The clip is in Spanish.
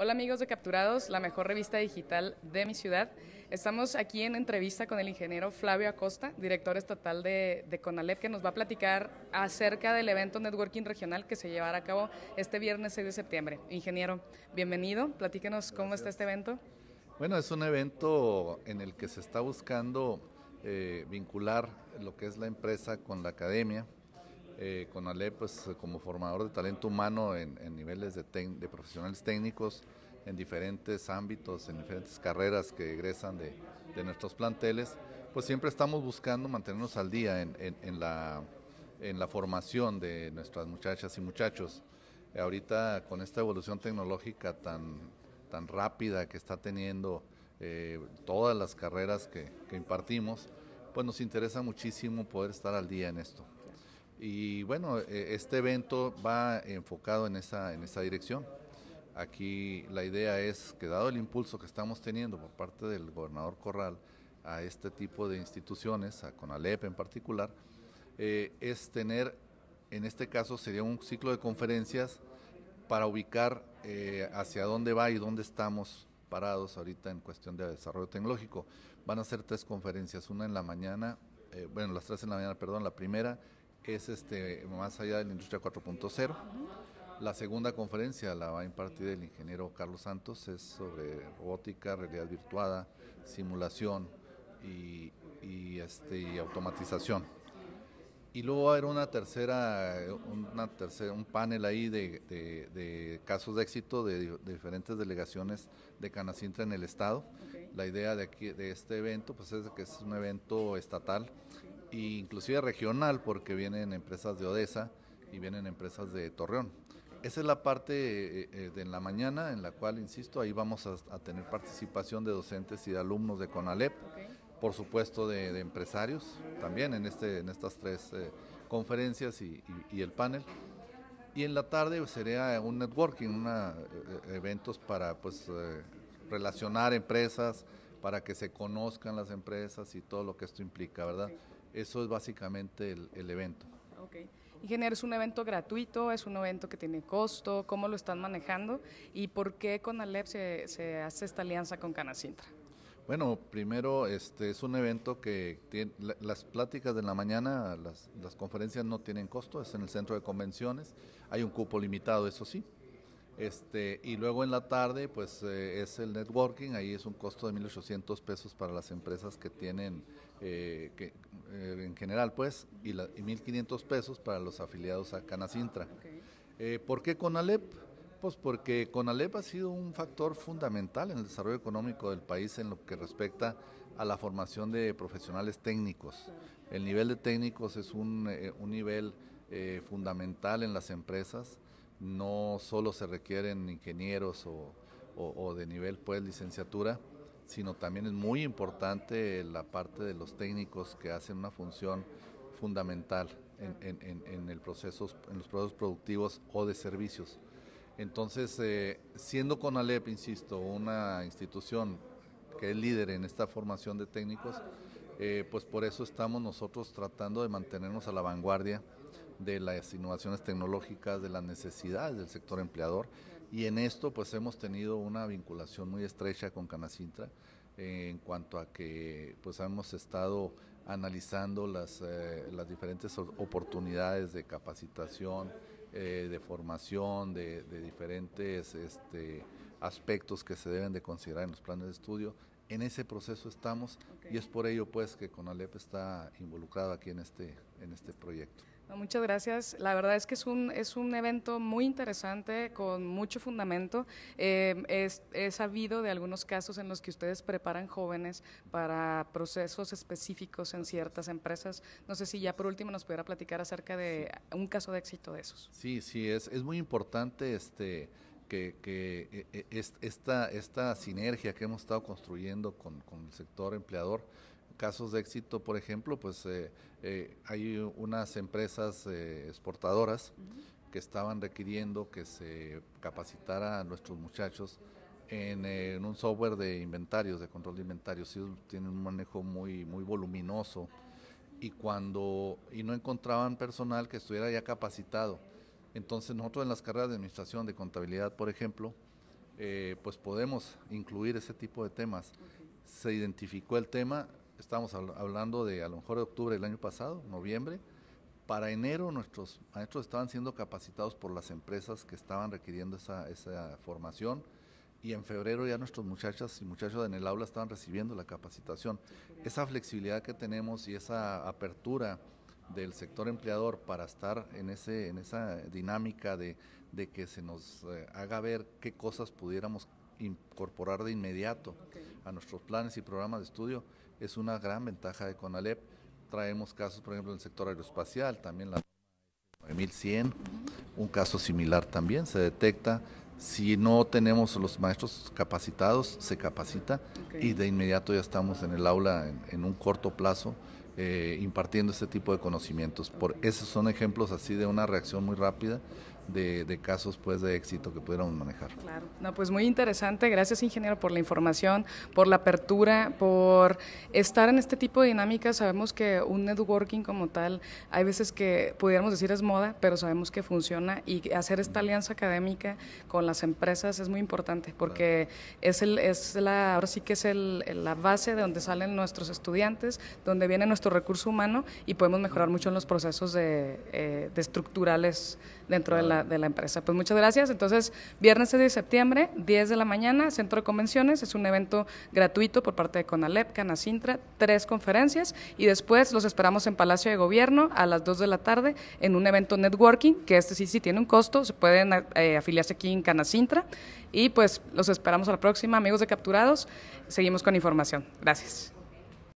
Hola amigos de Capturados, la mejor revista digital de mi ciudad. Estamos aquí en entrevista con el ingeniero Flavio Acosta, director estatal de, de CONALEP, que nos va a platicar acerca del evento Networking Regional que se llevará a cabo este viernes 6 de septiembre. Ingeniero, bienvenido, platíquenos cómo está este evento. Bueno, es un evento en el que se está buscando eh, vincular lo que es la empresa con la academia, eh, con Ale pues, como formador de talento humano en, niveles de, profesionales técnicos en diferentes ámbitos, en diferentes carreras que egresan de, nuestros planteles, pues siempre estamos buscando mantenernos al día en, la, formación de nuestras muchachas y muchachos. Ahorita con esta evolución tecnológica tan, tan rápida que está teniendo eh, todas las carreras que impartimos, pues nos interesa muchísimo poder estar al día en esto. Y bueno, e, este evento va enfocado en esa, en esa dirección. Aquí la idea es que dado el impulso que estamos teniendo por parte del gobernador Corral a este tipo de instituciones, a CONALEP en particular, eh, es tener, en este caso sería un ciclo de conferencias para ubicar eh, hacia dónde va y dónde estamos parados ahorita en cuestión de desarrollo tecnológico. Van a ser tres conferencias, una en la mañana, eh, bueno, las tres en la mañana, perdón, la primera es este, más allá de la industria 4.0. La segunda conferencia la va a impartir el ingeniero Carlos Santos, es sobre robótica, realidad virtuada, simulación y, este, automatización. Y luego va a haber una tercera, una tercera un panel ahí de, casos de éxito de, diferentes delegaciones de Canacintra en el estado. La idea de, aquí, de este evento pues es que es un evento estatal inclusive regional, porque vienen empresas de Odessa y vienen empresas de Torreón. Esa es la parte eh, eh, de, la mañana en la cual, insisto, ahí vamos a, tener participación de docentes y de alumnos de CONALEP, por supuesto de, empresarios también en, este, en estas tres eh, conferencias y, el panel. Y en la tarde sería un networking, una, eventos para pues, relacionar empresas, para que se conozcan las empresas y todo lo que esto implica, ¿verdad? Eso es básicamente el, evento. Ingeniero, ¿es un evento gratuito? ¿Es un evento que tiene costo? ¿Cómo lo están manejando? ¿Y por qué con se, se hace esta alianza con Canacintra? Bueno, primero este es un evento que tiene, las pláticas de la mañana, las, las conferencias no tienen costo, es en el centro de convenciones, hay un cupo limitado, eso sí, este, y luego en la tarde, pues eh, es el networking, ahí es un costo de 1.800 pesos para las empresas que tienen, eh, eh, en general pues, y, 1.500 pesos para los afiliados a Canacintra. Ah, ¿Por qué Conalep? Pues porque Conalep ha sido un factor fundamental en el desarrollo económico del país en lo que respecta a la formación de profesionales técnicos. El nivel de técnicos es un nivel fundamental en las empresas no solo se requieren ingenieros o, de nivel pues licenciatura, sino también es muy importante la parte de los técnicos que hacen una función fundamental en, el en los procesos productivos o de servicios. Entonces, eh, siendo CONALEP, insisto, una institución que es líder en esta formación de técnicos, eh, pues por eso estamos nosotros tratando de mantenernos a la vanguardia de las innovaciones tecnológicas, de las necesidades del sector empleador. Y en esto pues hemos tenido una vinculación muy estrecha con Canacintra eh, en cuanto a que pues hemos estado analizando las, eh, las diferentes oportunidades de capacitación, eh, de formación, de, diferentes este, aspectos que se deben de considerar en los planes de estudio. En ese proceso estamos y es por ello pues que CONALEP está involucrado aquí en este, en este proyecto. Muchas gracias. La verdad es que es un, es un evento muy interesante, con mucho fundamento. Em, es, he sabido de algunos casos en los que ustedes preparan jóvenes para procesos específicos en ciertas empresas. No sé si ya por último nos pudiera platicar acerca de un caso de éxito de esos. Sí, sí, es, es muy importante este que, que e, e, esta, sinergia que hemos estado construyendo con, con el sector empleador casos de éxito, por ejemplo, pues eh, eh, hay unas empresas eh, exportadoras que estaban requiriendo que se capacitara a nuestros muchachos en, un software de inventarios, de control de inventarios. si tienen un manejo muy, muy voluminoso y cuando y no encontraban personal que estuviera ya capacitado. Entonces nosotros en las carreras de administración, de contabilidad, por ejemplo, pues podemos incluir ese tipo de temas. Se identificó el tema, estamos hablando de a lo mejor de octubre del año pasado, noviembre, para enero nuestros maestros estaban siendo capacitados por las empresas que estaban requiriendo esa, esa formación y en febrero ya nuestros muchachas y muchachos en el aula estaban recibiendo la capacitación. Esa flexibilidad que tenemos y esa apertura del sector empleador para estar en, ese, en esa dinámica de, de que se nos eh, haga ver qué cosas pudiéramos incorporar de inmediato a nuestros planes y programas de estudio es una gran ventaja de CONALEP. Traemos casos, por ejemplo, en el sector aeroespacial, también la 9100, un caso similar también se detecta. Si no tenemos los maestros capacitados, se capacita y de inmediato ya estamos en el aula en, un corto plazo eh, impartiendo este tipo de conocimientos. Por, esos son ejemplos así de una reacción muy rápida de, casos pues de éxito que pudiéramos manejar. Claro, no, pues muy interesante, gracias ingeniero por la información, por la apertura, por estar en este tipo de dinámicas, sabemos que un networking como tal, hay veces que pudiéramos decir es moda, pero sabemos que funciona y hacer esta alianza académica con las empresas es muy importante porque es, el, es la, ahora sí que es la base de donde salen nuestros estudiantes, donde viene nuestro recurso humano y podemos mejorar mucho en los procesos de, eh, estructurales dentro de la de la empresa. Pues muchas gracias. Entonces, viernes 6 de septiembre, 10 de la mañana, Centro de Convenciones. Es un evento gratuito por parte de CONALEP, Canacintra, tres conferencias y después los esperamos en Palacio de Gobierno a las 2 de la tarde en un evento networking, que este sí, sí tiene un costo, se pueden eh, afiliarse aquí en Canacintra y pues los esperamos a la próxima. Amigos de Capturados, seguimos con información. Gracias.